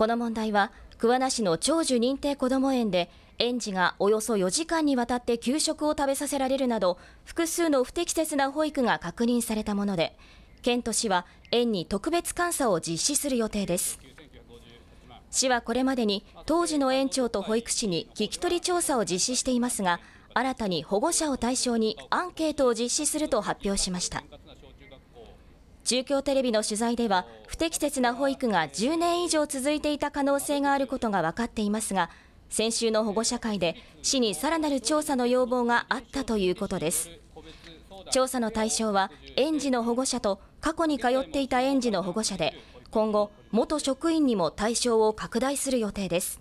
この問題は桑名市の長寿認定こども園で園児がおよそ4時間にわたって給食を食べさせられるなど複数の不適切な保育が確認されたもので県と市は園に特別監査を実施する予定です市はこれまでに当時の園長と保育士に聞き取り調査を実施していますが新たに保護者を対象にアンケートを実施すると発表しました中京テレビの取材では不適切な保育が10年以上続いていた可能性があることが分かっていますが先週の保護者会で市にさらなる調査の要望があったということです調査の対象は園児の保護者と過去に通っていた園児の保護者で今後元職員にも対象を拡大する予定です